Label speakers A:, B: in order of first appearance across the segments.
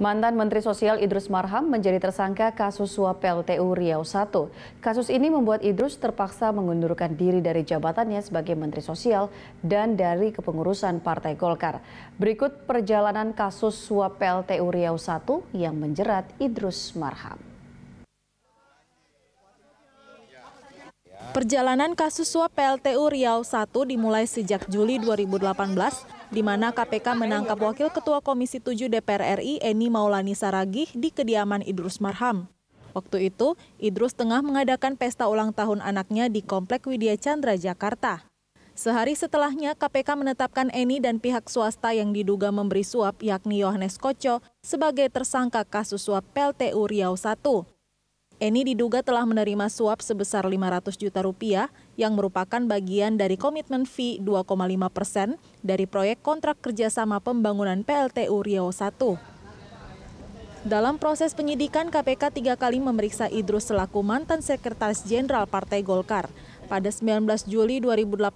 A: Mantan Menteri Sosial Idrus Marham menjadi tersangka kasus suap PLTU Riau I. Kasus ini membuat Idrus terpaksa mengundurkan diri dari jabatannya sebagai Menteri Sosial dan dari kepengurusan Partai Golkar. Berikut perjalanan kasus suap PLTU Riau I yang menjerat Idrus Marham.
B: Perjalanan kasus suap PLTU Riau I dimulai sejak Juli 2018 di mana KPK menangkap Wakil Ketua Komisi 7 DPR RI Eni Maulani Saragih di kediaman Idrus Marham. Waktu itu, Idrus tengah mengadakan pesta ulang tahun anaknya di Komplek Widya Chandra, Jakarta. Sehari setelahnya, KPK menetapkan Eni dan pihak swasta yang diduga memberi suap yakni Yohanes Koco sebagai tersangka kasus suap PLTU Riau 1. Eni diduga telah menerima suap sebesar 500 juta rupiah yang merupakan bagian dari komitmen fee 2,5 persen dari proyek kontrak kerjasama pembangunan PLTU Riau 1. Dalam proses penyidikan, KPK tiga kali memeriksa Idrus selaku mantan Sekretaris Jenderal Partai Golkar. Pada 19 Juli 2018,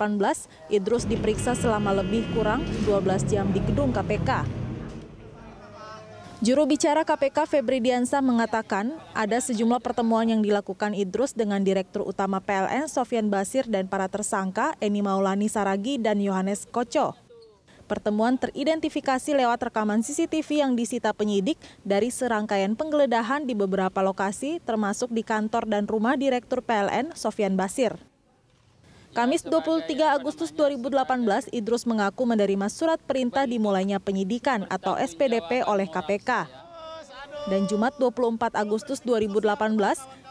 B: Idrus diperiksa selama lebih kurang 12 jam di gedung KPK. Juru bicara KPK Febri Diansa mengatakan ada sejumlah pertemuan yang dilakukan Idrus dengan Direktur Utama PLN Sofian Basir dan para tersangka Eni Maulani Saragi dan Yohanes Koco. Pertemuan teridentifikasi lewat rekaman CCTV yang disita penyidik dari serangkaian penggeledahan di beberapa lokasi termasuk di kantor dan rumah Direktur PLN Sofian Basir. Kamis 23 Agustus 2018, Idrus mengaku menerima surat perintah dimulainya penyidikan atau SPDP oleh KPK. Dan Jumat 24 Agustus 2018,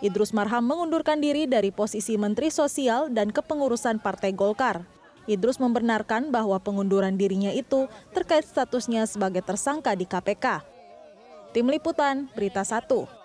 B: Idrus Marham mengundurkan diri dari posisi Menteri Sosial dan kepengurusan Partai Golkar. Idrus membenarkan bahwa pengunduran dirinya itu terkait statusnya sebagai tersangka di KPK. Tim Liputan, Berita 1.